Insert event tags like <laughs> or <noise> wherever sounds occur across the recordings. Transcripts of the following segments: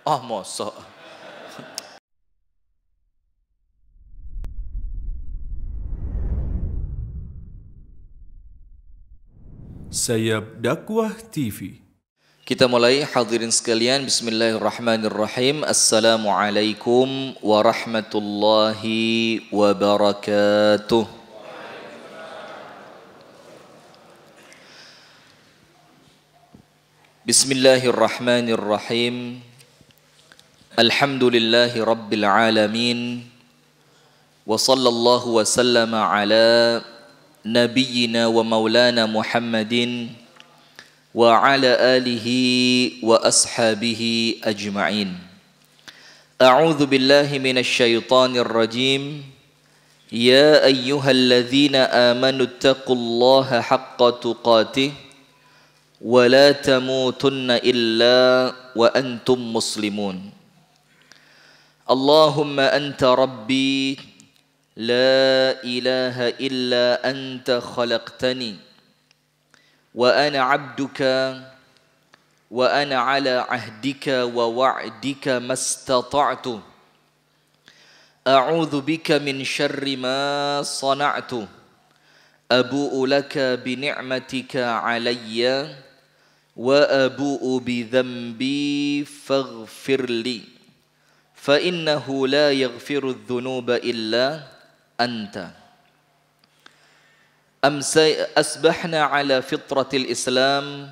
Ah, masa. Sayap Dakwah TV. Kita mulai hadirin sekalian Bismillahirrahmanirrahim Assalamualaikum warahmatullahi wabarakatuh Bismillahirrahmanirrahim الحمد لله رب العالمين وصلى الله وسلم على نبينا ومولانا محمد وعلى آله وأصحابه أجمعين أعوذ بالله من الشيطان الرجيم يا أيها الذين آمنوا اتقوا الله حق تقاته ولا تموتن إلا وأنتم مسلمون اللهم انت ربي لا اله الا انت خلقتني وانا عبدك وانا على عهدك ووعدك ما استطعت اعوذ بك من شر ما صنعت ابوء لك بنعمتك علي وابوء بذنبي فاغفر لي فإنه لا يغفر الذنوب إلا أنت أم أسبحنا على فطرة الإسلام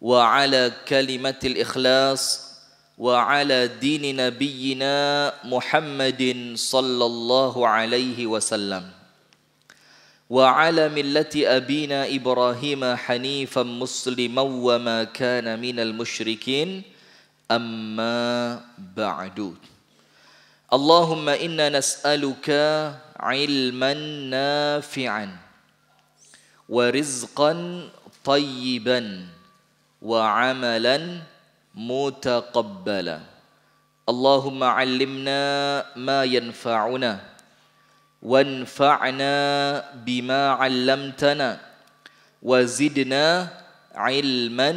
وعلى كلمة الإخلاص وعلى دين نبينا محمد صلى الله عليه وسلم وعلى ملة أبينا إبراهيم حنيفا مسلما وما كان من المشركين أما بعدود اللهم انا نسالك علما نافعا ورزقا طيبا وعملا متقبلا اللهم علمنا ما ينفعنا وانفعنا بما علمتنا وزدنا علما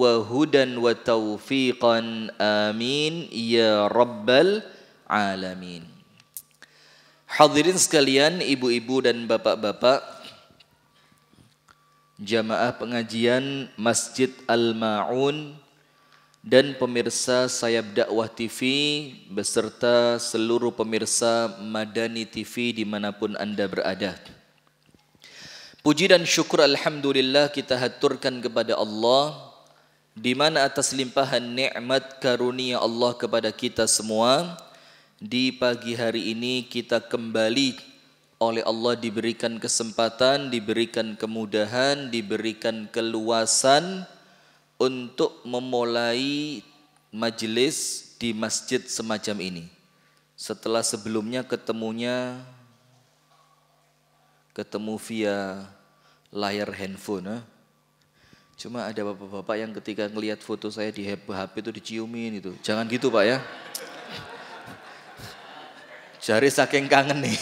وهدى وتوفيقا امين يا رب العالمين alamin. Hadirin sekalian, ibu-ibu dan bapak-bapak, jamaah pengajian Masjid Al-Ma'un dan pemirsa Sayap Dakwah TV beserta seluruh pemirsa Madani TV dimanapun anda berada. Puji dan syukur Alhamdulillah kita haturkan kepada Allah di mana atas limpahan nikmat karunia Allah kepada kita Semua Di pagi hari ini kita kembali oleh Allah diberikan kesempatan, diberikan kemudahan, diberikan keluasan untuk memulai majelis di masjid semacam ini. Setelah sebelumnya ketemunya ketemu via layar handphone. Eh? Cuma ada bapak-bapak yang ketika ngelihat foto saya di HP itu diciumin itu. Jangan gitu, Pak ya jari saking kangen nih.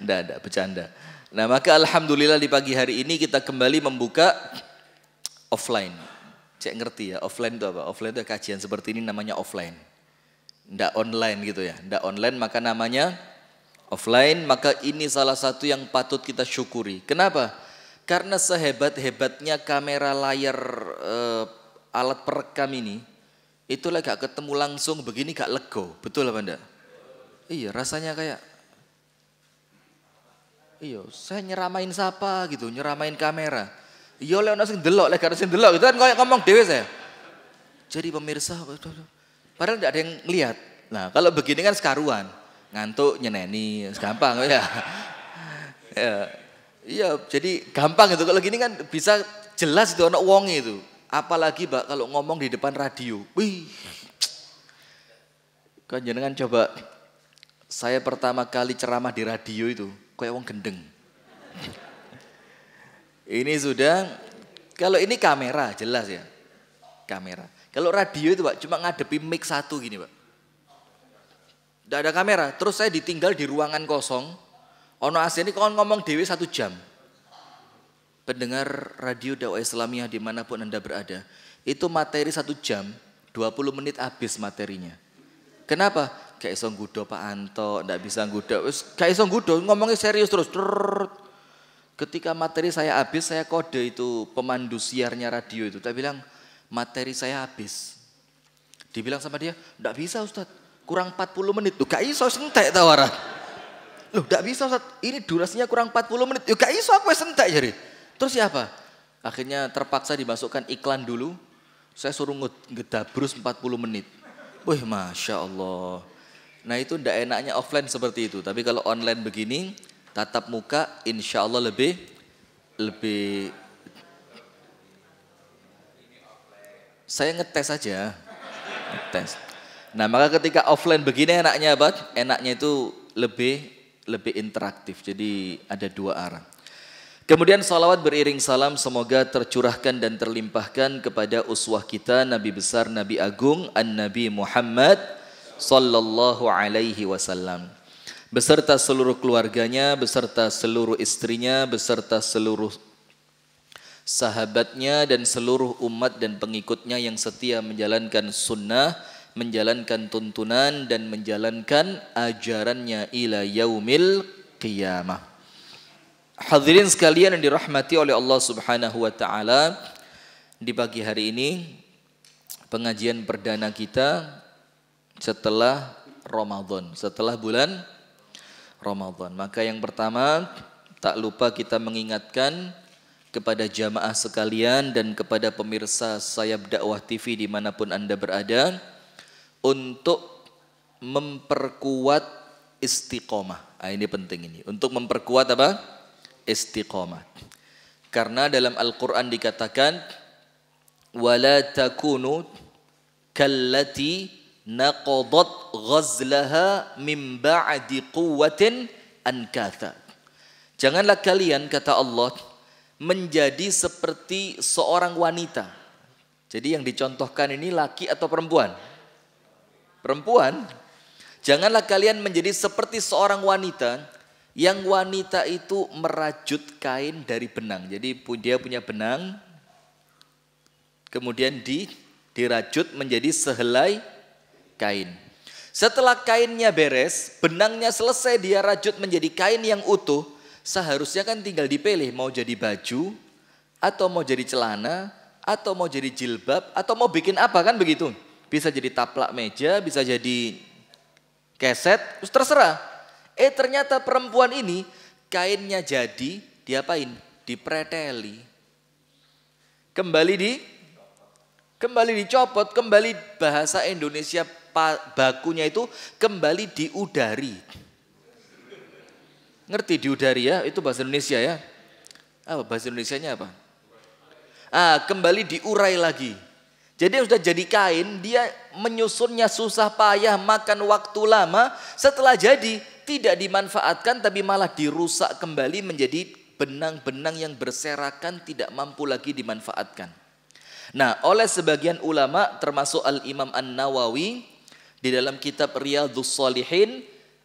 Tidak, <laughs> ada, bercanda. Nah maka Alhamdulillah di pagi hari ini kita kembali membuka offline. Cek ngerti ya, offline itu apa? Offline itu kajian seperti ini namanya offline. Tidak online gitu ya, tidak online maka namanya offline. Maka ini salah satu yang patut kita syukuri. Kenapa? Karena sehebat-hebatnya kamera layar uh, alat perekam ini, itulah gak ketemu langsung begini gak lego, betul apa enggak? Iya, rasanya kayak Iya, saya nyeramain siapa gitu, nyeramain kamera. Iya oleh nasi delok, lek sing delok gitu kan kayak ngomong dewe saya. Jadi pemirsa padahal tidak ada yang lihat. Nah, kalau begini kan sekaruan. Ngantuk nyeneni, gampang ya. <laughs> ya. Iya, jadi gampang itu. Kalau gini kan bisa jelas itu anak wong itu. Apalagi Pak kalau ngomong di depan radio. Wih. Kan jenengan coba saya pertama kali ceramah di radio itu, kayak wong gendeng. ini sudah, kalau ini kamera jelas ya, kamera. Kalau radio itu pak cuma ngadepi mic satu gini pak. Tidak ada kamera, terus saya ditinggal di ruangan kosong. Ono AC ini kon ngomong dewi satu jam. Pendengar radio dakwah Islamiyah dimanapun anda berada, itu materi satu jam, 20 menit habis materinya. Kenapa? gak iso nggudo Pak Anto, ndak bisa nggudo. Wis gak iso nggudo, ngomongnya serius terus. Trrr. Ketika materi saya habis, saya kode itu pemandu siarnya radio itu. Saya bilang, materi saya habis. Dibilang sama dia, ndak bisa Ustadz, kurang 40 menit. Tuh gak iso sentek tawaran. Loh ndak bisa Ustadz, ini durasinya kurang 40 menit. Yuk gak iso aku sentek jadi. Terus siapa? Akhirnya terpaksa dimasukkan iklan dulu. Saya suruh ngedabrus 40 menit. Wih Masya Allah. Nah itu tidak enaknya offline seperti itu. Tapi kalau online begini, tatap muka insya Allah lebih lebih saya ngetes saja ngetes nah maka ketika offline begini enaknya apa enaknya itu lebih lebih interaktif jadi ada dua arah Kemudian salawat beriring salam semoga tercurahkan dan terlimpahkan kepada uswah kita Nabi besar Nabi Agung An-Nabi Muhammad Sallallahu Alaihi Wasallam beserta seluruh keluarganya, beserta seluruh istrinya, beserta seluruh sahabatnya dan seluruh umat dan pengikutnya yang setia menjalankan sunnah, menjalankan tuntunan dan menjalankan ajarannya ila yaumil qiyamah. Hadirin sekalian yang dirahmati oleh Allah Subhanahu wa taala, di pagi hari ini pengajian perdana kita setelah Ramadan, setelah bulan Ramadan. Maka yang pertama tak lupa kita mengingatkan kepada jamaah sekalian dan kepada pemirsa Sayap Dakwah TV dimanapun Anda berada untuk memperkuat istiqomah. Nah, ini penting ini. Untuk memperkuat apa? Istiqomah. Karena dalam Al-Quran dikatakan, وَلَا تَكُونُوا كَالَّتِي naqadat ghazlaha min ba'di quwwatin ankatha. Janganlah kalian kata Allah menjadi seperti seorang wanita. Jadi yang dicontohkan ini laki atau perempuan? Perempuan. Janganlah kalian menjadi seperti seorang wanita yang wanita itu merajut kain dari benang. Jadi dia punya benang kemudian di dirajut menjadi sehelai kain. Setelah kainnya beres, benangnya selesai dia rajut menjadi kain yang utuh, seharusnya kan tinggal dipilih mau jadi baju, atau mau jadi celana, atau mau jadi jilbab, atau mau bikin apa kan begitu. Bisa jadi taplak meja, bisa jadi keset, terus terserah. Eh ternyata perempuan ini kainnya jadi diapain? Dipreteli. Kembali di kembali dicopot, kembali bahasa Indonesia bakunya itu kembali diudari. Ngerti diudari ya? Itu bahasa Indonesia ya. Apa bahasa indonesia Indonesianya apa? Ah, kembali diurai lagi. Jadi yang sudah jadi kain, dia menyusunnya susah payah, makan waktu lama. Setelah jadi, tidak dimanfaatkan tapi malah dirusak kembali menjadi benang-benang yang berserakan tidak mampu lagi dimanfaatkan. Nah, oleh sebagian ulama termasuk Al-Imam An-Nawawi di dalam kitab Riyadhus Salihin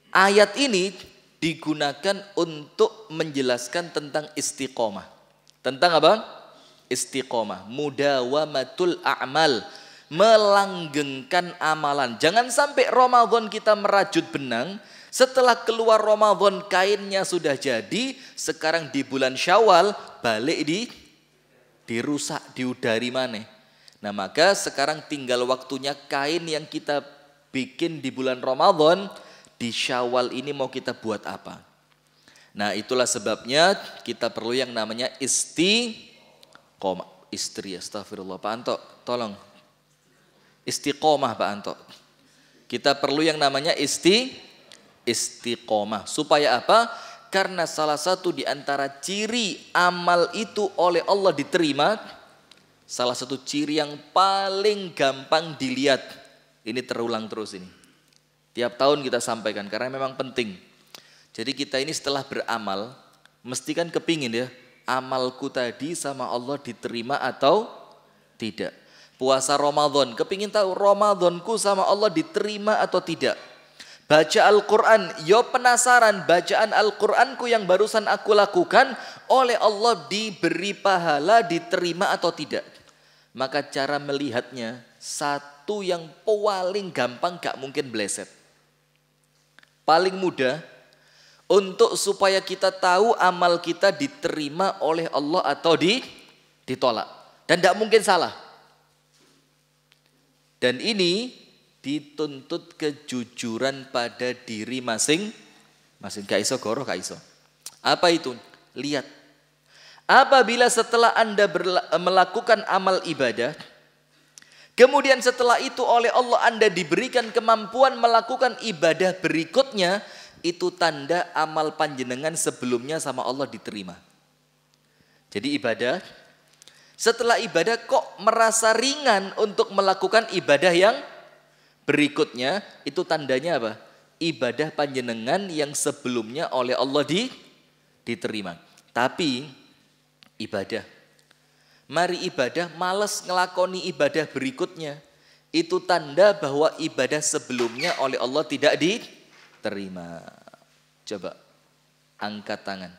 ayat ini digunakan untuk menjelaskan tentang istiqomah. Tentang apa? Istiqomah, mudawamatul a'mal, melanggengkan amalan. Jangan sampai Ramadan kita merajut benang, setelah keluar Ramadan kainnya sudah jadi, sekarang di bulan Syawal balik di dirusak, diudari mana. Nah, maka sekarang tinggal waktunya kain yang kita bikin di bulan Ramadan, di Syawal ini mau kita buat apa? Nah, itulah sebabnya kita perlu yang namanya istiqomah. Istri, astagfirullah. Pak Anto, tolong. Istiqomah, Pak Anto. Kita perlu yang namanya isti istiqomah. Supaya apa? Karena salah satu di antara ciri amal itu oleh Allah diterima, salah satu ciri yang paling gampang dilihat ini terulang terus ini. Tiap tahun kita sampaikan karena memang penting. Jadi kita ini setelah beramal, mesti kan kepingin ya, amalku tadi sama Allah diterima atau tidak. Puasa Ramadan, kepingin tahu Ramadanku sama Allah diterima atau tidak. Baca Al-Quran, yo penasaran bacaan Al-Quranku yang barusan aku lakukan oleh Allah diberi pahala, diterima atau tidak. Maka cara melihatnya, satu satu yang paling gampang gak mungkin bleset. Paling mudah untuk supaya kita tahu amal kita diterima oleh Allah atau di, ditolak. Dan gak mungkin salah. Dan ini dituntut kejujuran pada diri masing masing gak iso goroh gak iso. Apa itu? Lihat. Apabila setelah Anda melakukan amal ibadah, Kemudian setelah itu oleh Allah Anda diberikan kemampuan melakukan ibadah berikutnya, itu tanda amal panjenengan sebelumnya sama Allah diterima. Jadi ibadah, setelah ibadah kok merasa ringan untuk melakukan ibadah yang berikutnya, itu tandanya apa? Ibadah panjenengan yang sebelumnya oleh Allah diterima. Tapi ibadah mari ibadah, males ngelakoni ibadah berikutnya. Itu tanda bahwa ibadah sebelumnya oleh Allah tidak diterima. Coba angkat tangan.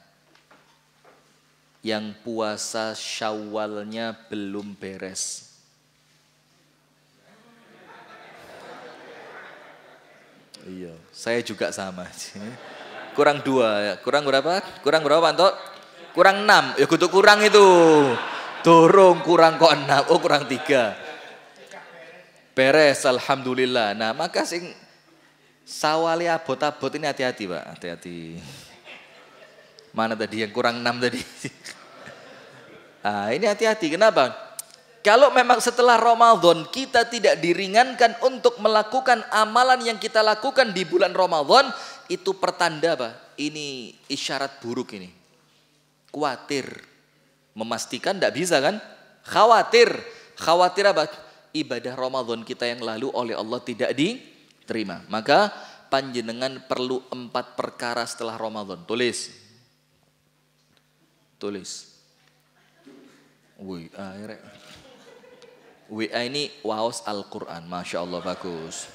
Yang puasa syawalnya belum beres. Iya, saya juga sama. Kurang dua, kurang berapa? Kurang berapa, Anto? Kurang enam, ya kutuk kurang itu. Dorong kurang kok enam, oh kurang tiga. Beres, alhamdulillah. Nah maka sing sawali abot-abot ini hati-hati pak, hati-hati. Mana tadi yang kurang enam tadi? <laughs> Ah, ini hati-hati, kenapa? Kalau memang setelah Ramadan kita tidak diringankan untuk melakukan amalan yang kita lakukan di bulan Ramadan, itu pertanda pak. Ini isyarat buruk ini. Kuatir. Memastikan tidak bisa kan? Khawatir. Khawatir apa? Ibadah Ramadan kita yang lalu oleh Allah tidak diterima. Maka panjenengan perlu empat perkara setelah Ramadan. Tulis. Tulis. Wih, akhirnya. WA ah, ini waos Al-Quran. Masya Allah bagus.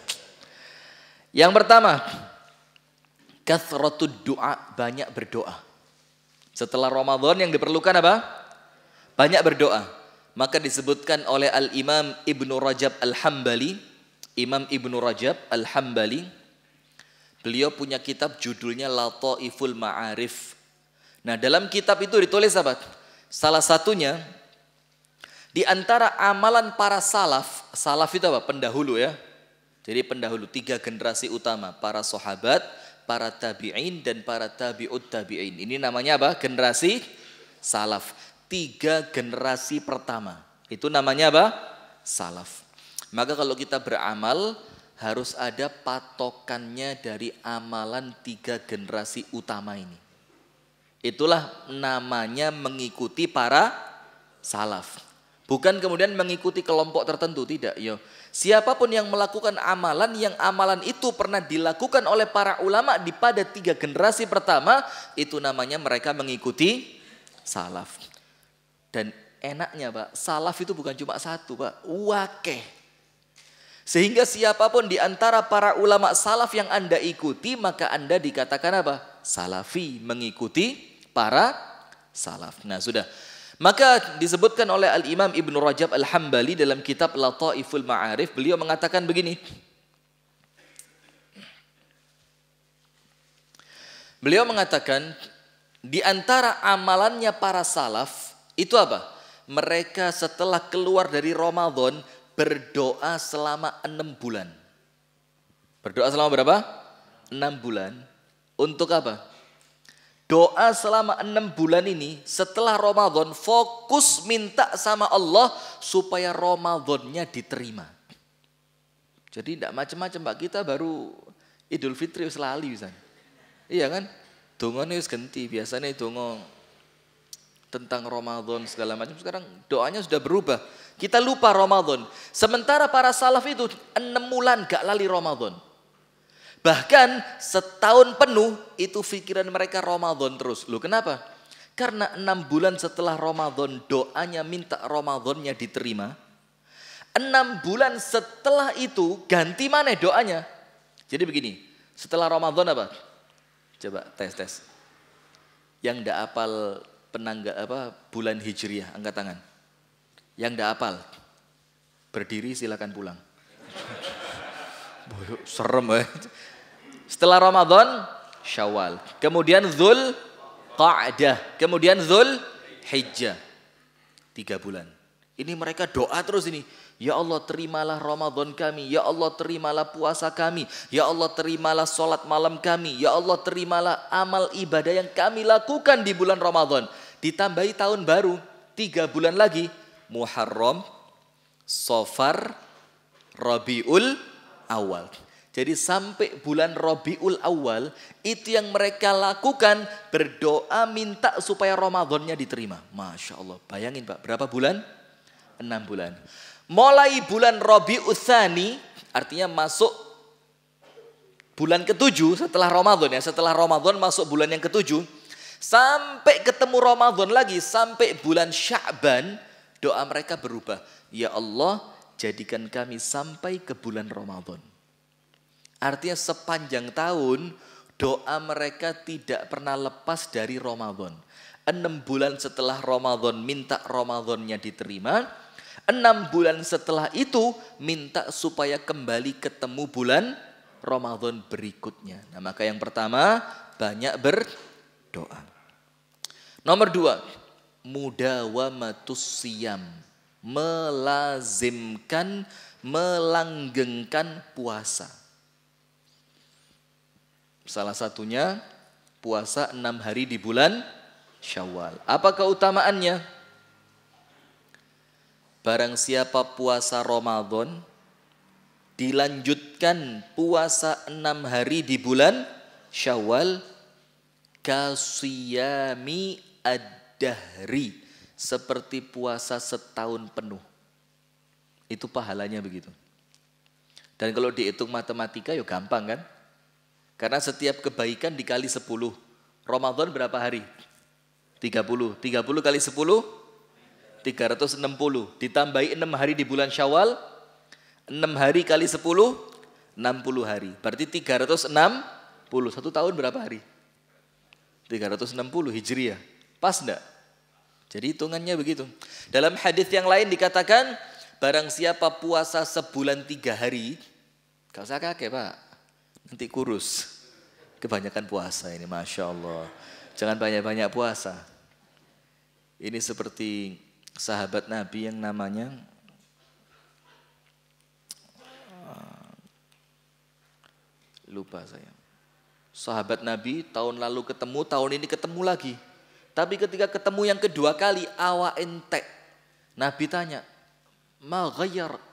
Yang pertama, Kathratu doa, banyak berdoa. Setelah Ramadan yang diperlukan apa? banyak berdoa. Maka disebutkan oleh Al-Imam Ibnu Rajab Al-Hambali, Imam Ibnu Rajab Al-Hambali, beliau punya kitab judulnya Lataiful Ma'arif. Nah, dalam kitab itu ditulis sahabat Salah satunya di antara amalan para salaf, salaf itu apa? Pendahulu ya. Jadi pendahulu tiga generasi utama, para sahabat, para tabi'in dan para tabi'ut tabi'in. Ini namanya apa? Generasi salaf tiga generasi pertama. Itu namanya apa? Salaf. Maka kalau kita beramal harus ada patokannya dari amalan tiga generasi utama ini. Itulah namanya mengikuti para salaf. Bukan kemudian mengikuti kelompok tertentu, tidak. Yo. Siapapun yang melakukan amalan, yang amalan itu pernah dilakukan oleh para ulama di pada tiga generasi pertama, itu namanya mereka mengikuti salaf. Dan enaknya Pak, salaf itu bukan cuma satu Pak, wakeh. Sehingga siapapun di antara para ulama salaf yang Anda ikuti, maka Anda dikatakan apa? Salafi, mengikuti para salaf. Nah sudah, maka disebutkan oleh Al-Imam Ibn Rajab Al-Hambali dalam kitab Lataiful Ma'arif, beliau mengatakan begini, Beliau mengatakan di antara amalannya para salaf itu apa? Mereka setelah keluar dari Ramadan berdoa selama enam bulan. Berdoa selama berapa? Enam bulan. Untuk apa? Doa selama enam bulan ini setelah Ramadan fokus minta sama Allah supaya Ramadannya diterima. Jadi tidak macam-macam Pak kita baru Idul Fitri selalu kan? Iya kan? Dungane wis genti, biasanya dongo tentang Ramadan segala macam. Sekarang doanya sudah berubah. Kita lupa Ramadan. Sementara para salaf itu enam bulan gak lali Ramadan. Bahkan setahun penuh itu pikiran mereka Ramadan terus. Lu kenapa? Karena enam bulan setelah Ramadan doanya minta Ramadannya diterima. Enam bulan setelah itu ganti mana doanya? Jadi begini, setelah Ramadan apa? Coba tes-tes. Yang gak apal penangga apa bulan Hijriah? Angkat tangan. Yang tidak apal, berdiri silakan pulang. <laughs> Serem eh. Setelah Ramadan, Syawal. Kemudian Zul Qa'dah. Kemudian Zul Hijjah. Tiga bulan. Ini mereka doa terus ini. Ya Allah terimalah Ramadan kami. Ya Allah terimalah puasa kami. Ya Allah terimalah sholat malam kami. Ya Allah terimalah amal ibadah yang kami lakukan di bulan Ramadan ditambahi tahun baru, tiga bulan lagi, Muharram, Sofar, Rabiul Awal. Jadi sampai bulan Rabiul Awal, itu yang mereka lakukan, berdoa minta supaya Ramadannya diterima. Masya Allah, bayangin Pak, berapa bulan? Enam bulan. Mulai bulan Rabiul Thani, artinya masuk bulan ketujuh setelah Ramadan ya, setelah Ramadan masuk bulan yang ketujuh, Sampai ketemu Ramadan lagi, sampai bulan Sya'ban, doa mereka berubah. Ya Allah, jadikan kami sampai ke bulan Ramadan. Artinya sepanjang tahun, doa mereka tidak pernah lepas dari Ramadan. Enam bulan setelah Ramadan, minta Ramadannya diterima. Enam bulan setelah itu, minta supaya kembali ketemu bulan Ramadan berikutnya. Nah maka yang pertama, banyak berdoa. Nomor dua, mudawamatus siam. Melazimkan, melanggengkan puasa. Salah satunya puasa enam hari di bulan syawal. Apa keutamaannya? Barang siapa puasa Ramadan, dilanjutkan puasa enam hari di bulan syawal, kasiyami ad-dahri seperti puasa setahun penuh. Itu pahalanya begitu. Dan kalau dihitung matematika ya gampang kan? Karena setiap kebaikan dikali 10. Ramadan berapa hari? 30. 30 kali 10? 360. Ditambahi 6 hari di bulan syawal. 6 hari kali 10? 60 hari. Berarti 360. Satu tahun berapa hari? 360 Hijriah. Pas enggak? Jadi hitungannya begitu. Dalam hadis yang lain dikatakan, barang siapa puasa sebulan tiga hari, gak usah kakek pak, nanti kurus. Kebanyakan puasa ini, Masya Allah. Jangan banyak-banyak puasa. Ini seperti sahabat Nabi yang namanya eh, lupa saya. Sahabat Nabi tahun lalu ketemu, tahun ini ketemu lagi. Tapi ketika ketemu yang kedua kali, awa entek. Nabi tanya, ma ghayyarak,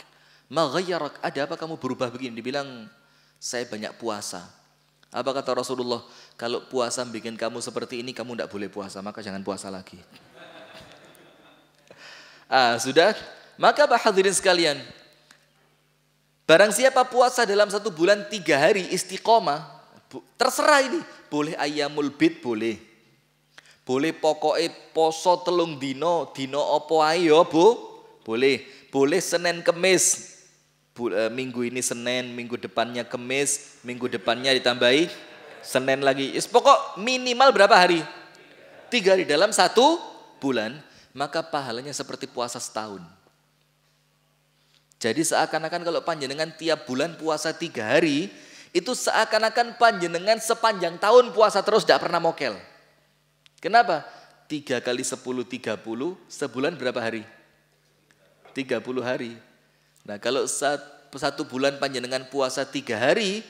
ma ghayyarak, ada apa kamu berubah begini? Dibilang, saya banyak puasa. Apa kata Rasulullah? Kalau puasa bikin kamu seperti ini, kamu tidak boleh puasa, maka jangan puasa lagi. <laughs> ah, sudah? Maka Pak hadirin sekalian, barang siapa puasa dalam satu bulan tiga hari istiqomah, terserah ini, boleh ayamul bid, boleh boleh pokoknya poso telung dino, dino opo ayo ya, Bu? Boleh. Boleh Senin Kemis. Eh, minggu ini Senin, minggu depannya Kemis, minggu depannya ditambahi Senin lagi. Is pokok minimal berapa hari? Tiga hari dalam satu bulan, maka pahalanya seperti puasa setahun. Jadi seakan-akan kalau panjenengan tiap bulan puasa tiga hari, itu seakan-akan panjenengan sepanjang tahun puasa terus tidak pernah mokel. Kenapa? 3 kali 10, 30, sebulan berapa hari? 30 hari. Nah kalau satu, satu bulan panjenengan puasa tiga hari,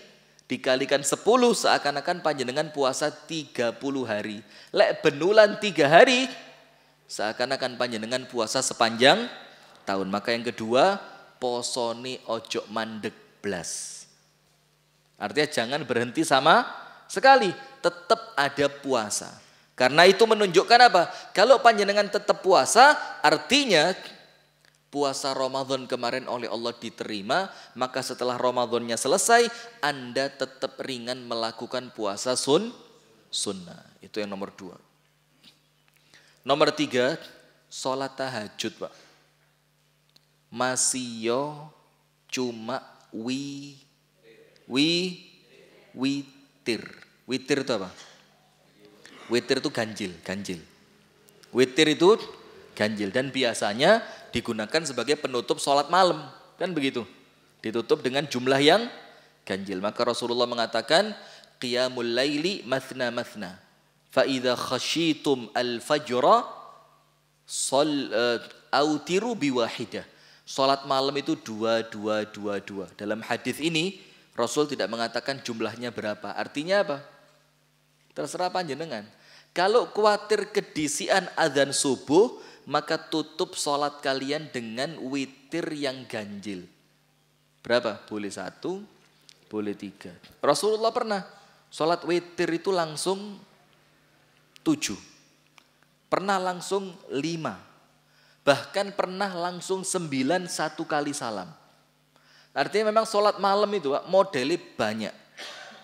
dikalikan sepuluh seakan-akan panjenengan puasa tiga puluh hari. Lek benulan tiga hari seakan-akan panjenengan puasa sepanjang tahun. Maka yang kedua, posoni ojo mandek blas. Artinya jangan berhenti sama sekali, tetap ada puasa. Karena itu menunjukkan apa? Kalau panjenengan tetap puasa, artinya puasa Ramadan kemarin oleh Allah diterima, maka setelah Ramadannya selesai, Anda tetap ringan melakukan puasa sun, sunnah. Itu yang nomor dua. Nomor tiga, sholat tahajud Pak. Masih yo cuma wi, wi, witir. Witir itu apa? Witir itu ganjil, ganjil. Witir itu ganjil dan biasanya digunakan sebagai penutup sholat malam. Kan begitu. Ditutup dengan jumlah yang ganjil. Maka Rasulullah mengatakan, Qiyamul laili mathna mathna. Fa'idha khashitum al-fajra sol, uh, eh, autiru biwahidah. Sholat malam itu dua, dua, dua, dua. Dalam hadis ini, Rasul tidak mengatakan jumlahnya berapa. Artinya apa? Terserah panjenengan. Kalau khawatir kedisian azan subuh, maka tutup sholat kalian dengan witir yang ganjil. Berapa? Boleh satu, boleh tiga. Rasulullah pernah sholat witir itu langsung tujuh. Pernah langsung lima. Bahkan pernah langsung sembilan satu kali salam. Artinya memang sholat malam itu modelnya banyak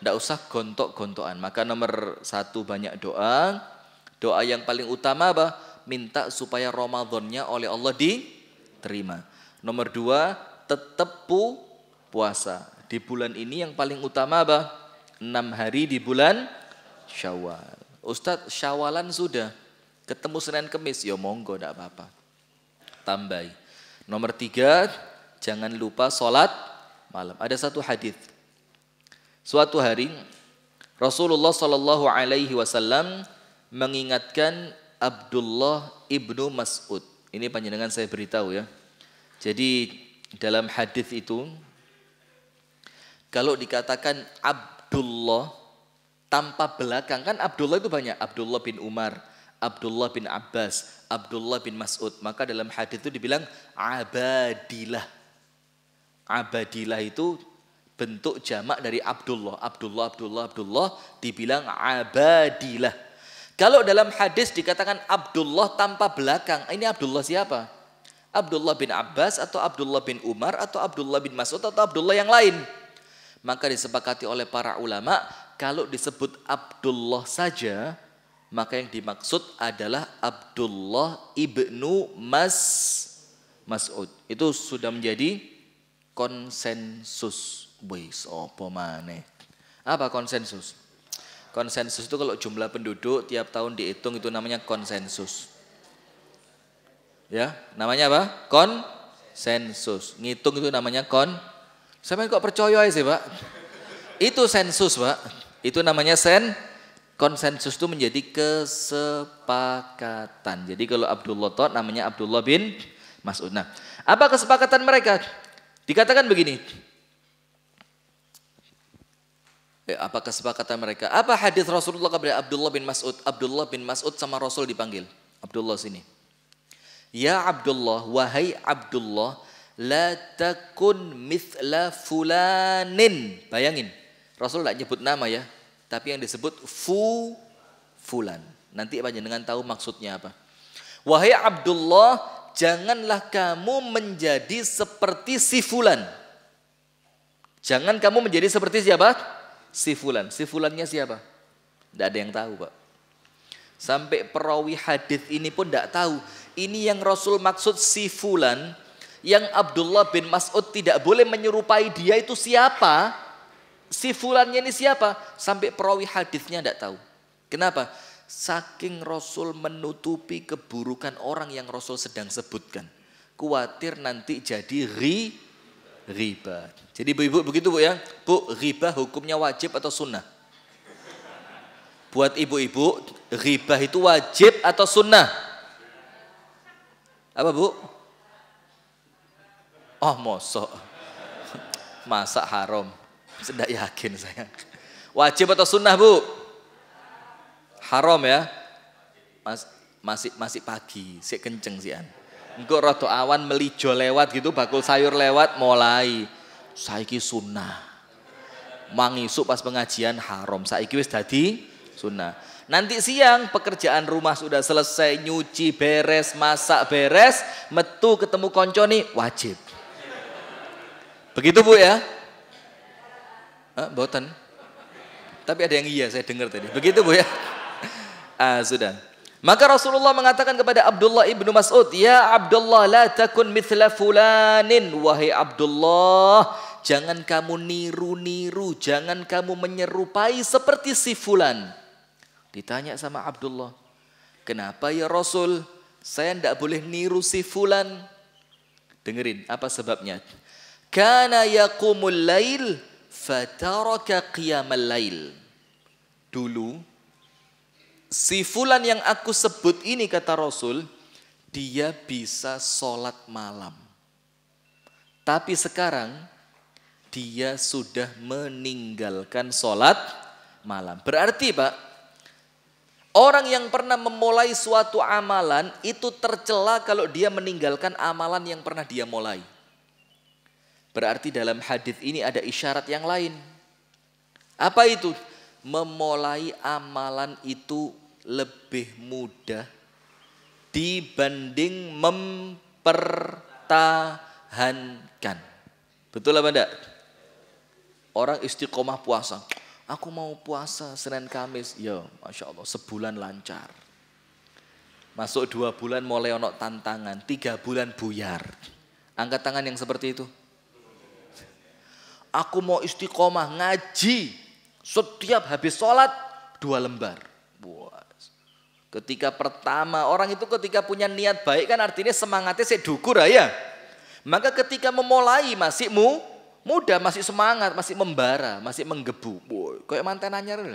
tidak usah gontok-gontokan. Maka nomor satu banyak doa. Doa yang paling utama apa? Minta supaya Ramadannya oleh Allah diterima. Nomor dua, tetap pu puasa. Di bulan ini yang paling utama apa? Enam hari di bulan Syawal. Ustadz, Syawalan sudah. Ketemu Senin Kemis, ya monggo, tidak apa-apa. Tambah. Nomor tiga, jangan lupa sholat malam. Ada satu hadis Suatu hari Rasulullah Shallallahu Alaihi Wasallam mengingatkan Abdullah ibnu Mas'ud. Ini panjenengan saya beritahu ya. Jadi dalam hadis itu kalau dikatakan Abdullah tanpa belakang kan Abdullah itu banyak Abdullah bin Umar, Abdullah bin Abbas, Abdullah bin Mas'ud. Maka dalam hadis itu dibilang abadilah. Abadilah itu bentuk jamak dari Abdullah. Abdullah, Abdullah, Abdullah dibilang abadilah. Kalau dalam hadis dikatakan Abdullah tanpa belakang, ini Abdullah siapa? Abdullah bin Abbas atau Abdullah bin Umar atau Abdullah bin Mas'ud atau Abdullah yang lain. Maka disepakati oleh para ulama, kalau disebut Abdullah saja, maka yang dimaksud adalah Abdullah ibnu Mas Mas'ud. Itu sudah menjadi konsensus wis apa maneh. Apa konsensus? Konsensus itu kalau jumlah penduduk tiap tahun dihitung itu namanya konsensus. Ya, namanya apa? Konsensus. Ngitung itu namanya kon. Sampai kok percaya sih, Pak? Itu sensus, Pak. Itu namanya sen konsensus itu menjadi kesepakatan. Jadi kalau Abdullah Tot namanya Abdullah bin Mas'ud. Nah, apa kesepakatan mereka? Dikatakan begini, Eh, apa kesepakatan mereka? Apa hadis Rasulullah kepada Abdullah bin Mas'ud? Abdullah bin Mas'ud sama Rasul dipanggil. Abdullah sini. Ya Abdullah, wahai Abdullah, la takun mithla fulanin. Bayangin, Rasul tidak nyebut nama ya, tapi yang disebut fu fulan. Nanti dengan tahu maksudnya apa. Wahai Abdullah, janganlah kamu menjadi seperti si fulan. Jangan kamu menjadi seperti siapa? si fulan. Si fulannya siapa? Tidak ada yang tahu Pak. Sampai perawi hadis ini pun tidak tahu. Ini yang Rasul maksud si fulan yang Abdullah bin Mas'ud tidak boleh menyerupai dia itu siapa? Si fulannya ini siapa? Sampai perawi hadisnya tidak tahu. Kenapa? Saking Rasul menutupi keburukan orang yang Rasul sedang sebutkan. Kuatir nanti jadi ri riba. Jadi ibu-ibu begitu bu ya, bu riba hukumnya wajib atau sunnah? Buat ibu-ibu riba itu wajib atau sunnah? Apa bu? Oh mosok, masa haram? Tidak yakin saya. Wajib atau sunnah bu? Haram ya? Mas, masih masih pagi, si kenceng sih an engko rada awan melijo lewat gitu bakul sayur lewat mulai saiki sunnah. Mangisuk pas pengajian haram, saiki wis dadi sunnah. Nanti siang pekerjaan rumah sudah selesai, nyuci beres, masak beres, metu ketemu konco nih wajib. Begitu Bu ya? Eh, boten. Tapi ada yang iya saya dengar tadi. Begitu Bu ya? Ah, sudah. Maka Rasulullah mengatakan kepada Abdullah ibnu Mas'ud, Ya Abdullah la takun mithla fulanin. Wahai Abdullah, jangan kamu niru-niru, jangan kamu menyerupai seperti si fulan. Ditanya sama Abdullah, kenapa ya Rasul, saya tidak boleh niru si fulan. Dengerin apa sebabnya. Kana yakumul lail fataraka qiyamal lail. Dulu si fulan yang aku sebut ini kata Rasul, dia bisa sholat malam. Tapi sekarang dia sudah meninggalkan sholat malam. Berarti Pak, orang yang pernah memulai suatu amalan itu tercela kalau dia meninggalkan amalan yang pernah dia mulai. Berarti dalam hadis ini ada isyarat yang lain. Apa itu? Memulai amalan itu lebih mudah dibanding mempertahankan. Betul apa enggak? Orang istiqomah puasa. Aku mau puasa Senin Kamis. Ya, Masya Allah, sebulan lancar. Masuk dua bulan mulai onok tantangan. Tiga bulan buyar. Angkat tangan yang seperti itu. Aku mau istiqomah ngaji. Setiap habis sholat, dua lembar. Buat Ketika pertama orang itu ketika punya niat baik kan artinya semangatnya sedukur ah, ya. Maka ketika memulai masih mu, muda masih semangat, masih membara, masih menggebu. Boy, kayak mantan anyar <laughs>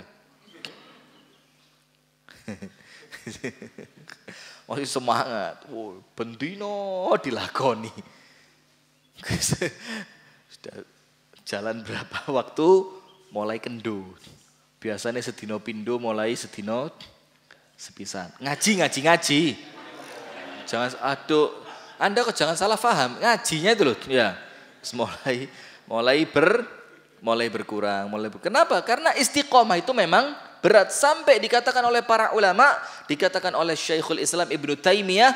masih semangat. Wow, bendino dilakoni. <laughs> Sudah jalan berapa waktu mulai kendo. Biasanya sedino pindo mulai sedino sepisan. Ngaji, ngaji, ngaji. Jangan, aduh, Anda kok jangan salah faham Ngajinya itu loh, ya. Mulai, mulai ber, mulai berkurang, mulai ber... Kenapa? Karena istiqomah itu memang berat sampai dikatakan oleh para ulama, dikatakan oleh syaikhul Islam Ibnu Taimiyah,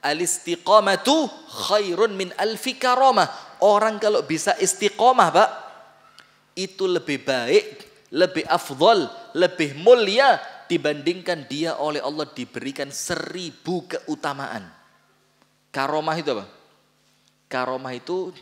al itu khairun min al karamah. Orang kalau bisa istiqomah, Pak, itu lebih baik, lebih afdol, lebih mulia dibandingkan dia oleh Allah diberikan seribu keutamaan. Karomah itu apa? Karomah itu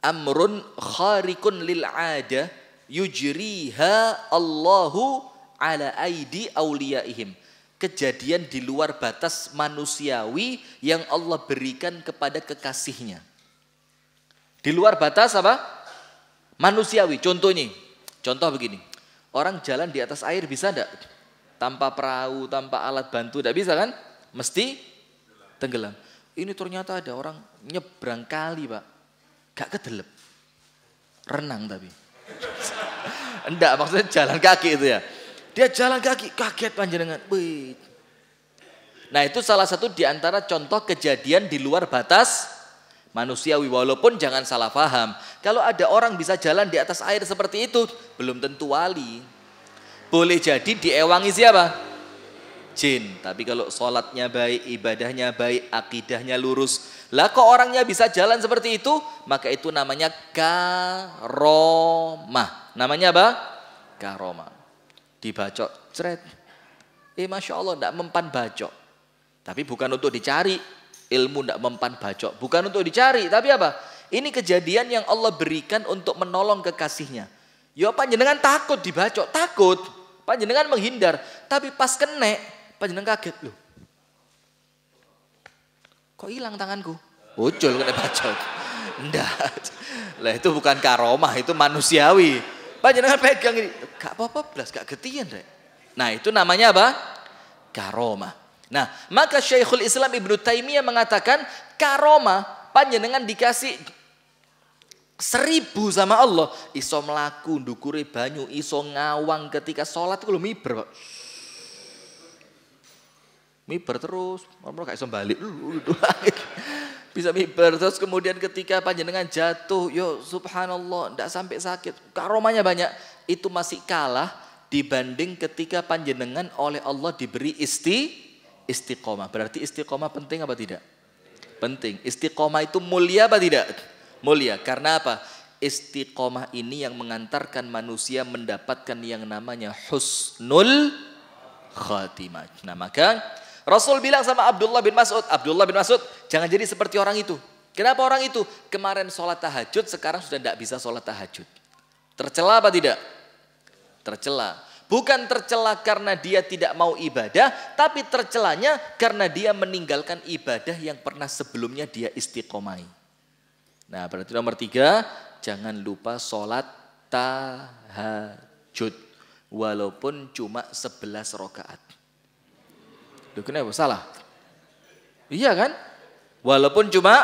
amrun kharikun lil ada yujriha Allahu ala aidi awliyaihim. Kejadian di luar batas manusiawi yang Allah berikan kepada kekasihnya. Di luar batas apa? Manusiawi. Contohnya, contoh begini. Orang jalan di atas air bisa enggak? Tanpa perahu, tanpa alat bantu, enggak bisa kan? Mesti tenggelam. Ini ternyata ada orang nyebrang kali pak. Gak kedelep. Renang tapi. Enggak <laughs> maksudnya jalan kaki itu ya. Dia jalan kaki, kaget panjenengan. Wih. Nah itu salah satu di antara contoh kejadian di luar batas manusiawi walaupun jangan salah faham, Kalau ada orang bisa jalan di atas air seperti itu, belum tentu wali. Boleh jadi diewangi siapa? Jin. Tapi kalau sholatnya baik, ibadahnya baik, akidahnya lurus. Lah kok orangnya bisa jalan seperti itu? Maka itu namanya karomah. Namanya apa? Karomah. Dibacok, cret. Eh Masya Allah, tidak mempan bacok. Tapi bukan untuk dicari, ilmu tidak mempan bacok. Bukan untuk dicari, tapi apa? Ini kejadian yang Allah berikan untuk menolong kekasihnya. Ya panjenengan takut dibacok, takut. Panjenengan menghindar, tapi pas kenek, panjenengan kaget loh. Kok hilang tanganku? Ucul kena bacok. Ndak. Lah itu bukan karomah, itu manusiawi. Panjenengan pegang ini, gak apa-apa blas, gak getian rek. Nah itu namanya apa? Karomah. Nah, maka Syekhul Islam Ibnu Taimiyah mengatakan karoma panjenengan dikasih seribu sama Allah iso melaku ndukure banyu iso ngawang ketika sholat itu lo miber Pak. Miber terus, orang kayak iso balik. <laughs> Bisa miber terus kemudian ketika panjenengan jatuh, yo subhanallah ndak sampai sakit. Karomanya banyak. Itu masih kalah dibanding ketika panjenengan oleh Allah diberi isti istiqomah. Berarti istiqomah penting apa tidak? Penting. Istiqomah itu mulia apa tidak? Mulia. Karena apa? Istiqomah ini yang mengantarkan manusia mendapatkan yang namanya husnul khatimah. Nah maka Rasul bilang sama Abdullah bin Mas'ud, Abdullah bin Mas'ud jangan jadi seperti orang itu. Kenapa orang itu? Kemarin sholat tahajud, sekarang sudah tidak bisa sholat tahajud. Tercela apa tidak? Tercela. Bukan tercela karena dia tidak mau ibadah, tapi tercelanya karena dia meninggalkan ibadah yang pernah sebelumnya dia istiqomai. Nah berarti nomor tiga, jangan lupa sholat tahajud. Walaupun cuma sebelas rokaat. Duh kenapa salah? Iya kan? Walaupun cuma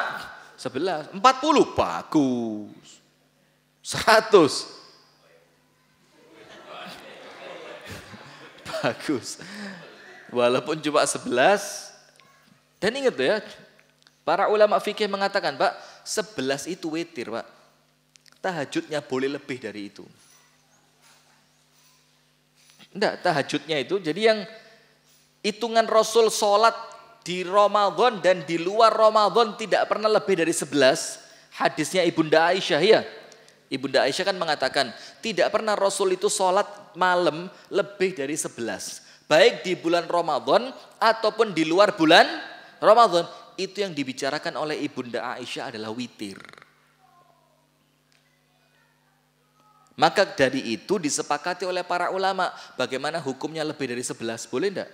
sebelas, empat puluh, bagus. seratus. bagus. Walaupun cuma sebelas. Dan ingat ya, para ulama fikih mengatakan, Pak, sebelas itu witir, Pak. Tahajudnya boleh lebih dari itu. Enggak, tahajudnya itu. Jadi yang hitungan Rasul sholat di Ramadan dan di luar Ramadan tidak pernah lebih dari sebelas. Hadisnya Ibunda Aisyah ya. Ibunda Aisyah kan mengatakan, tidak pernah Rasul itu sholat malam lebih dari sebelas, Baik di bulan Ramadan ataupun di luar bulan Ramadan. Itu yang dibicarakan oleh Ibunda Aisyah adalah witir. Maka dari itu disepakati oleh para ulama, bagaimana hukumnya lebih dari sebelas boleh enggak?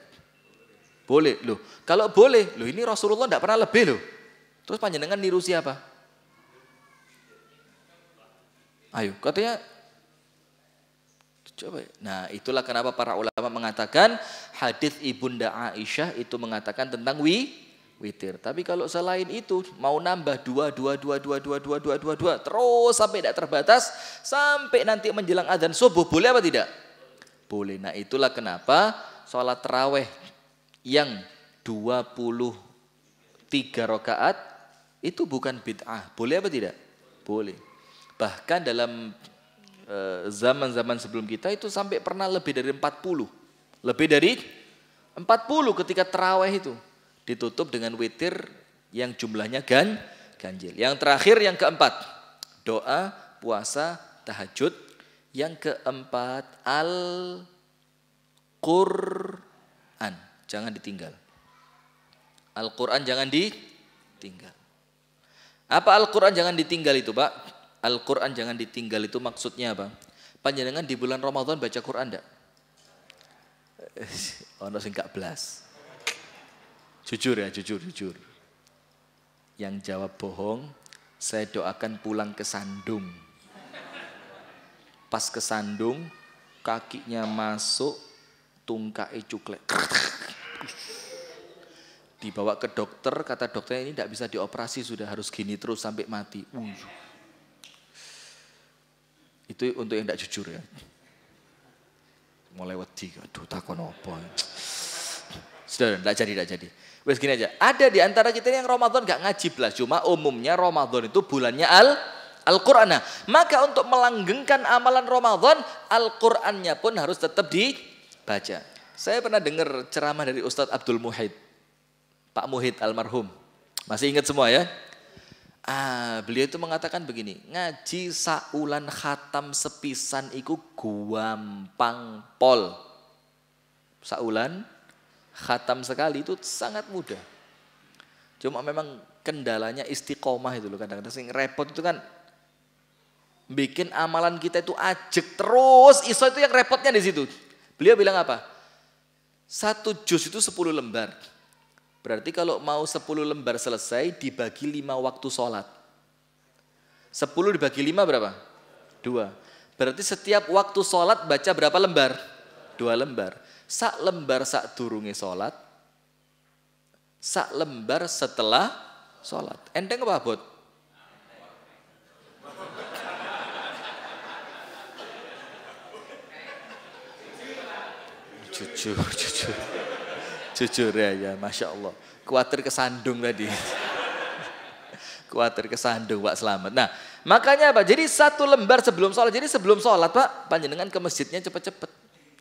Boleh loh. Kalau boleh, loh ini Rasulullah enggak pernah lebih loh. Terus panjenengan niru siapa? Ayo, katanya coba. Ya. Nah, itulah kenapa para ulama mengatakan hadis Ibunda Aisyah itu mengatakan tentang wi witir. Tapi kalau selain itu mau nambah dua dua dua dua dua dua dua dua dua terus sampai tidak terbatas sampai nanti menjelang azan subuh boleh apa tidak? Boleh. Nah, itulah kenapa sholat teraweh yang dua puluh tiga rakaat itu bukan bid'ah. Boleh apa tidak? Boleh. Bahkan dalam eh, zaman-zaman sebelum kita itu sampai pernah lebih dari 40. Lebih dari 40 ketika terawih itu. Ditutup dengan witir yang jumlahnya gan ganjil. Yang terakhir yang keempat. Doa, puasa, tahajud. Yang keempat al Quran. Jangan ditinggal. Al-Quran jangan ditinggal. Apa Al-Quran jangan ditinggal itu Pak? Al-Quran jangan ditinggal itu maksudnya apa? Panjenengan di bulan Ramadan baca Quran enggak? Oh eh, <laughs> sing gak belas. Jujur ya, jujur, jujur. Yang jawab bohong, saya doakan pulang ke Sandung. Pas ke Sandung, kakinya masuk, tungkai cuklek. Dibawa ke dokter, kata dokternya ini tidak bisa dioperasi, sudah harus gini terus sampai mati. Uh. Itu untuk yang tidak jujur ya. Mulai wedi, aduh takon apa. Sudah, tidak jadi, tidak jadi. Wes gini aja, ada di antara kita yang Ramadan gak ngaji belas, cuma umumnya Ramadan itu bulannya al Al-Quran. Nah, maka untuk melanggengkan amalan Ramadan, Al-Qurannya pun harus tetap dibaca. Saya pernah dengar ceramah dari Ustadz Abdul Muhid, Pak Muhid almarhum. Masih ingat semua ya? Ah, beliau itu mengatakan begini, ngaji saulan khatam sepisan iku gampang pol. Saulan khatam sekali itu sangat mudah. Cuma memang kendalanya istiqomah itu loh kadang-kadang sing repot itu kan bikin amalan kita itu ajek terus iso itu yang repotnya di situ. Beliau bilang apa? Satu jus itu sepuluh lembar. Berarti kalau mau 10 lembar selesai dibagi 5 waktu sholat. 10 dibagi 5 berapa? 2. Berarti setiap waktu sholat baca berapa lembar? 2 lembar. Sak lembar sak durungi sholat. Sak lembar setelah sholat. Enteng apa bot? Jujur, jujur. Jujur ya, ya Masya Allah. Kuatir kesandung tadi. Kuatir kesandung Pak Selamat. Nah makanya pak Jadi satu lembar sebelum sholat. Jadi sebelum sholat Pak, panjenengan ke masjidnya cepat-cepat.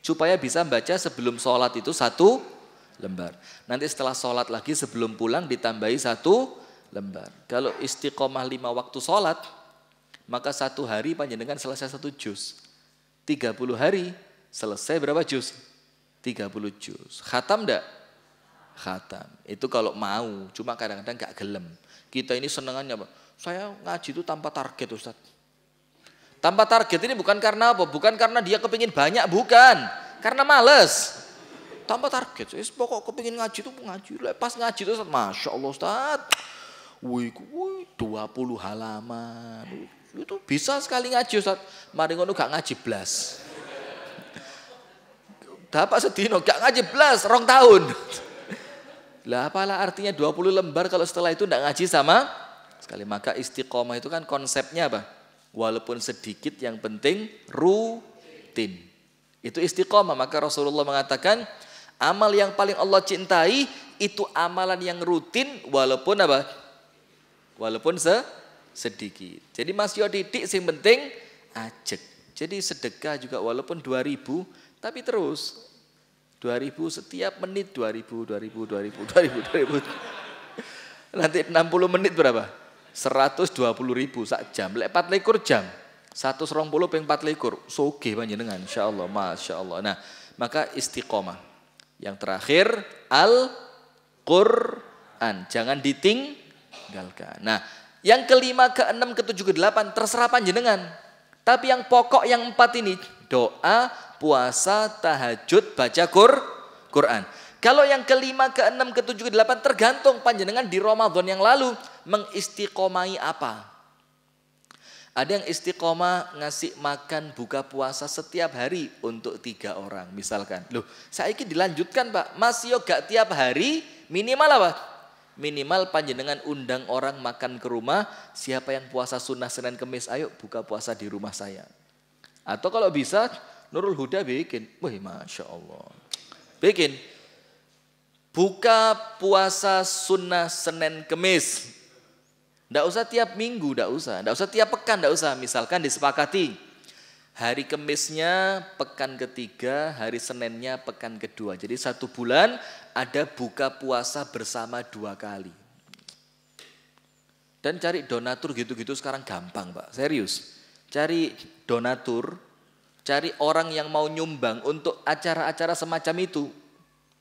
Supaya bisa baca sebelum sholat itu satu lembar. Nanti setelah sholat lagi sebelum pulang ditambahi satu lembar. Kalau istiqomah lima waktu sholat, maka satu hari panjenengan selesai satu juz. puluh hari selesai berapa juz? puluh juz. Khatam enggak? khatam. Itu kalau mau, cuma kadang-kadang gak gelem. Kita ini senengannya apa? Saya ngaji itu tanpa target Ustaz. Tanpa target ini bukan karena apa? Bukan karena dia kepingin banyak, bukan. Karena males. Tanpa target, saya pokok kepingin ngaji itu ngaji. lepas ngaji itu Ustaz, Masya Allah Ustaz. Wih, wih, 20 halaman. Itu bisa sekali ngaji Ustaz. Mari ngono gak ngaji belas. Dapat sedih, gak ngaji belas, rong tahun. Lah apalah artinya 20 lembar kalau setelah itu tidak ngaji sama sekali. Maka istiqomah itu kan konsepnya apa? Walaupun sedikit yang penting rutin. Itu istiqomah. Maka Rasulullah mengatakan amal yang paling Allah cintai itu amalan yang rutin walaupun apa? Walaupun se sedikit. Jadi Mas didik sing penting ajek. Jadi sedekah juga walaupun 2000 tapi terus 2000 setiap menit 2000 2000 2000 2000 2000 nanti 60 menit berapa 120 ribu sak jam lek 4 likur jam 120 ping 4 likur soge panjenengan insyaallah masyaallah nah maka istiqomah yang terakhir al Quran jangan ditinggalkan nah yang kelima keenam ketujuh kedelapan terserah panjenengan tapi yang pokok yang empat ini doa, puasa, tahajud, baca kur, Quran. Kalau yang kelima, keenam, ketujuh, kedelapan tergantung panjenengan di Ramadan yang lalu mengistiqomai apa. Ada yang istiqomah ngasih makan buka puasa setiap hari untuk tiga orang misalkan. Loh, saya ini dilanjutkan pak, masih gak tiap hari minimal apa? Minimal panjenengan undang orang makan ke rumah. Siapa yang puasa sunnah Senin Kemis, ayo buka puasa di rumah saya. Atau kalau bisa Nurul Huda bikin. Wih Masya Allah. Bikin. Buka puasa sunnah Senin Kemis. Tidak usah tiap minggu, tidak usah. Tidak usah tiap pekan, tidak usah. Misalkan disepakati. Hari Kemisnya pekan ketiga, hari Seninnya pekan kedua. Jadi satu bulan ada buka puasa bersama dua kali. Dan cari donatur gitu-gitu sekarang gampang Pak, serius cari donatur, cari orang yang mau nyumbang untuk acara-acara semacam itu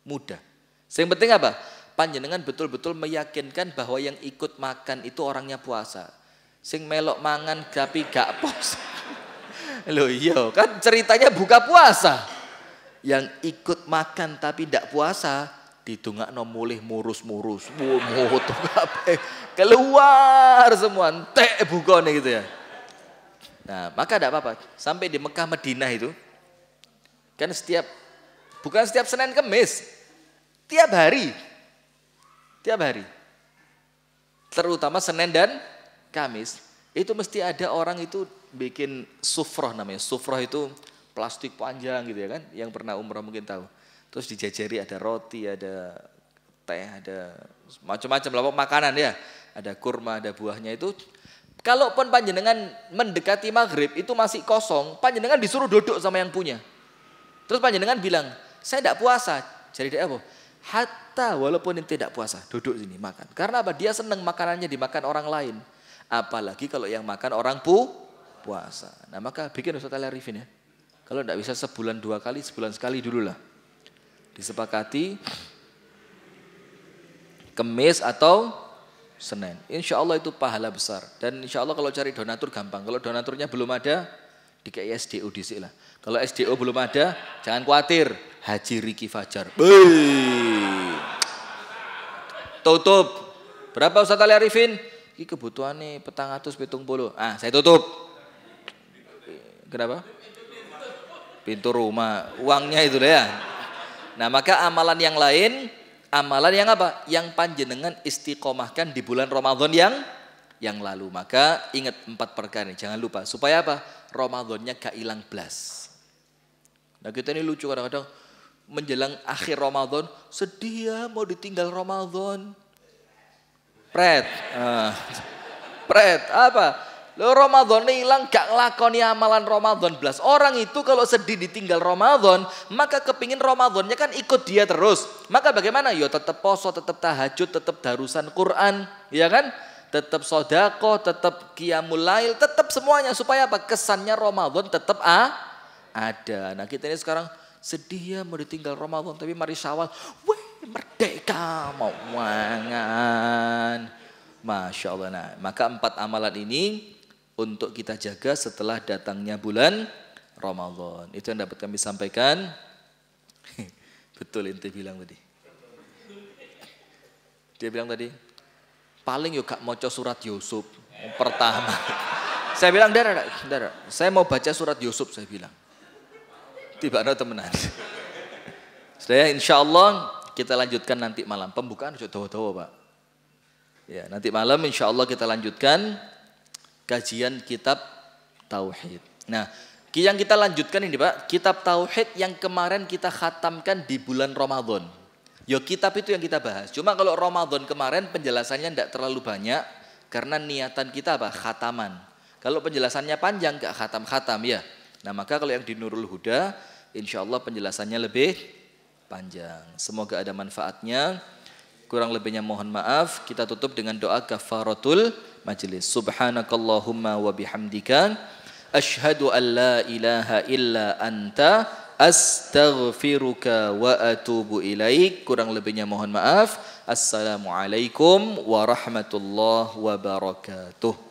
mudah. Yang penting apa? Panjenengan betul-betul meyakinkan bahwa yang ikut makan itu orangnya puasa. Sing melok mangan tapi gak puasa. <laughs> Loh iya kan ceritanya buka puasa. Yang ikut makan tapi tidak puasa ditunggak no mulih murus-murus. Wow, Keluar semua entek bukone gitu ya. Nah, maka tidak apa-apa. Sampai di Mekah Madinah itu kan setiap bukan setiap Senin Kamis, tiap hari. Tiap hari. Terutama Senin dan Kamis, itu mesti ada orang itu bikin sufroh namanya. Sufroh itu plastik panjang gitu ya kan, yang pernah umroh mungkin tahu. Terus dijajari ada roti, ada teh, ada macam-macam lah makanan ya. Ada kurma, ada buahnya itu kalau pun panjenengan mendekati maghrib itu masih kosong, panjenengan disuruh duduk sama yang punya. Terus panjenengan bilang, saya tidak puasa. Jadi dia apa? Hatta walaupun ini tidak puasa, duduk sini makan. Karena apa? Dia senang makanannya dimakan orang lain. Apalagi kalau yang makan orang pu puasa. Nah maka bikin Ustaz Ali Arifin ya. Kalau tidak bisa sebulan dua kali, sebulan sekali dulu lah. Disepakati kemis atau Senin. Insya Allah itu pahala besar. Dan insya Allah kalau cari donatur gampang. Kalau donaturnya belum ada, di KI SDO di sini lah. Kalau SDO belum ada, jangan khawatir. Haji Riki Fajar. Beuh. Tutup. Berapa Ustaz Ali Arifin? Ini kebutuhannya petang atus pitung puluh. Ah, saya tutup. Kenapa? Pintu rumah. Uangnya itu ya. Nah maka amalan yang lain amalan yang apa? Yang panjenengan istiqomahkan di bulan Ramadan yang yang lalu. Maka ingat empat perkara ini, jangan lupa. Supaya apa? Ramadannya gak hilang belas. Nah kita ini lucu kadang-kadang menjelang akhir Ramadan, sedih ya mau ditinggal Ramadan. Pret. Uh, pret, apa? Lo Ramadan hilang gak ngelakoni amalan Ramadan belas. Orang itu kalau sedih ditinggal Ramadan, maka kepingin Ramadannya kan ikut dia terus. Maka bagaimana? Yo ya tetap poso, tetap tahajud, tetap darusan Quran, ya kan? Tetap sodako, tetap kiamul lail, tetap semuanya supaya apa? Kesannya Ramadan tetap a ah, ada. Nah kita ini sekarang sedih ya mau ditinggal Ramadan, tapi mari syawal, weh merdeka mau mangan. Masya Allah. Nah, maka empat amalan ini untuk kita jaga setelah datangnya bulan Ramadan. Itu yang dapat kami sampaikan. <laughs> Betul inti bilang tadi. Dia bilang tadi, paling yuk gak moco surat Yusuf pertama. <laughs> saya bilang, dara, dara, saya mau baca surat Yusuf, saya bilang. Tiba ada temenan. <laughs> Saya insya Allah kita lanjutkan nanti malam. Pembukaan sudah tahu-tahu Pak. Ya, nanti malam insya Allah kita lanjutkan kajian kitab tauhid. Nah, yang kita lanjutkan ini Pak, kitab tauhid yang kemarin kita khatamkan di bulan Ramadan. Yo ya, kitab itu yang kita bahas. Cuma kalau Ramadan kemarin penjelasannya tidak terlalu banyak karena niatan kita apa? Khataman. Kalau penjelasannya panjang gak khatam-khatam ya. Nah maka kalau yang di Nurul Huda, insya Allah penjelasannya lebih panjang. Semoga ada manfaatnya. Kurang lebihnya mohon maaf. Kita tutup dengan doa kafaratul majlis. Subhanakallahumma wa bihamdika ashhadu an la ilaha illa anta astaghfiruka wa atubu ilaik. Kurang lebihnya mohon maaf. Assalamualaikum warahmatullahi wabarakatuh.